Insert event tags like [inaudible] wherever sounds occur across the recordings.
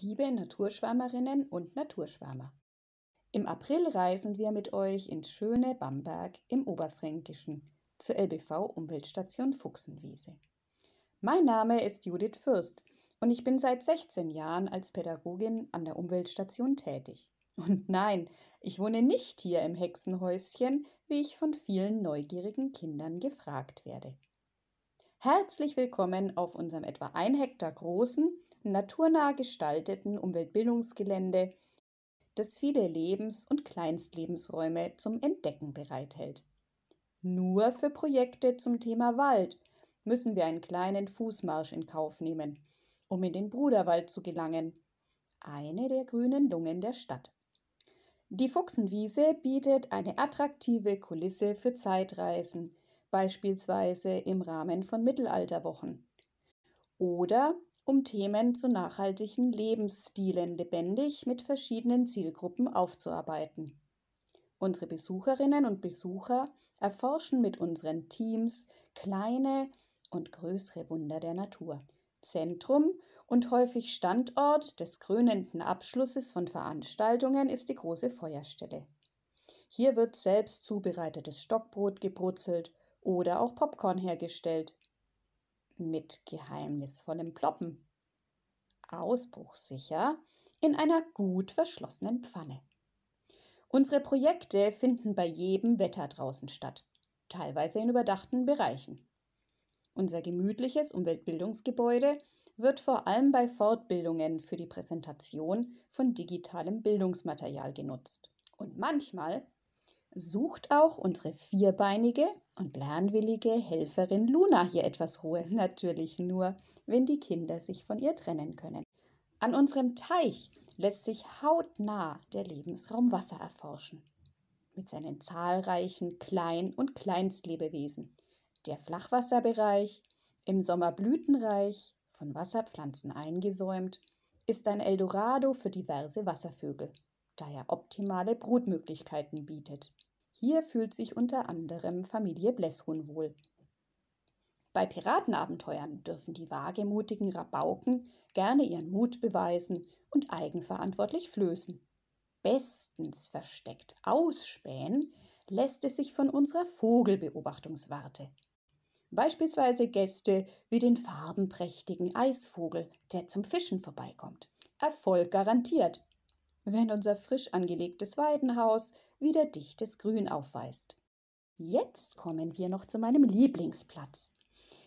Liebe Naturschwärmerinnen und Naturschwärmer, im April reisen wir mit euch ins schöne Bamberg im Oberfränkischen zur LBV Umweltstation Fuchsenwiese. Mein Name ist Judith Fürst und ich bin seit 16 Jahren als Pädagogin an der Umweltstation tätig. Und nein, ich wohne nicht hier im Hexenhäuschen, wie ich von vielen neugierigen Kindern gefragt werde. Herzlich willkommen auf unserem etwa 1 Hektar großen, naturnah gestalteten Umweltbildungsgelände, das viele Lebens- und Kleinstlebensräume zum Entdecken bereithält. Nur für Projekte zum Thema Wald müssen wir einen kleinen Fußmarsch in Kauf nehmen, um in den Bruderwald zu gelangen, eine der grünen Lungen der Stadt. Die Fuchsenwiese bietet eine attraktive Kulisse für Zeitreisen, beispielsweise im Rahmen von Mittelalterwochen. Oder um Themen zu nachhaltigen Lebensstilen lebendig mit verschiedenen Zielgruppen aufzuarbeiten. Unsere Besucherinnen und Besucher erforschen mit unseren Teams kleine und größere Wunder der Natur. Zentrum und häufig Standort des krönenden Abschlusses von Veranstaltungen ist die große Feuerstelle. Hier wird selbst zubereitetes Stockbrot gebrutzelt oder auch Popcorn hergestellt. Mit geheimnisvollem Ploppen. Ausbruchsicher in einer gut verschlossenen Pfanne. Unsere Projekte finden bei jedem Wetter draußen statt, teilweise in überdachten Bereichen. Unser gemütliches Umweltbildungsgebäude wird vor allem bei Fortbildungen für die Präsentation von digitalem Bildungsmaterial genutzt und manchmal Sucht auch unsere vierbeinige und lernwillige Helferin Luna hier etwas Ruhe. [laughs] Natürlich nur, wenn die Kinder sich von ihr trennen können. An unserem Teich lässt sich hautnah der Lebensraum Wasser erforschen. Mit seinen zahlreichen Klein- und Kleinstlebewesen. Der Flachwasserbereich, im Sommer blütenreich, von Wasserpflanzen eingesäumt, ist ein Eldorado für diverse Wasservögel da er optimale Brutmöglichkeiten bietet. Hier fühlt sich unter anderem Familie Blesshuhn wohl. Bei Piratenabenteuern dürfen die wagemutigen Rabauken gerne ihren Mut beweisen und eigenverantwortlich flößen. Bestens versteckt ausspähen lässt es sich von unserer Vogelbeobachtungswarte. Beispielsweise Gäste wie den farbenprächtigen Eisvogel, der zum Fischen vorbeikommt. Erfolg garantiert, wenn unser frisch angelegtes Weidenhaus wieder dichtes Grün aufweist. Jetzt kommen wir noch zu meinem Lieblingsplatz,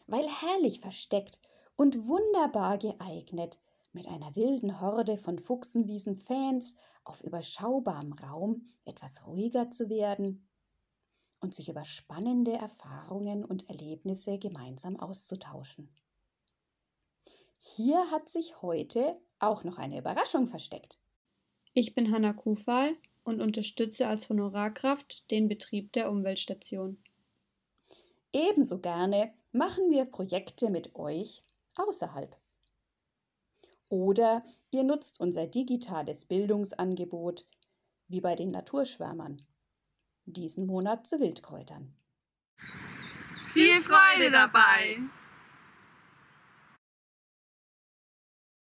weil herrlich versteckt und wunderbar geeignet, mit einer wilden Horde von Fuchsenwiesen-Fans auf überschaubarem Raum etwas ruhiger zu werden und sich über spannende Erfahrungen und Erlebnisse gemeinsam auszutauschen. Hier hat sich heute auch noch eine Überraschung versteckt. Ich bin Hanna Kufal und unterstütze als Honorarkraft den Betrieb der Umweltstation. Ebenso gerne machen wir Projekte mit euch außerhalb. Oder ihr nutzt unser digitales Bildungsangebot, wie bei den Naturschwärmern, diesen Monat zu Wildkräutern. Viel Freude dabei!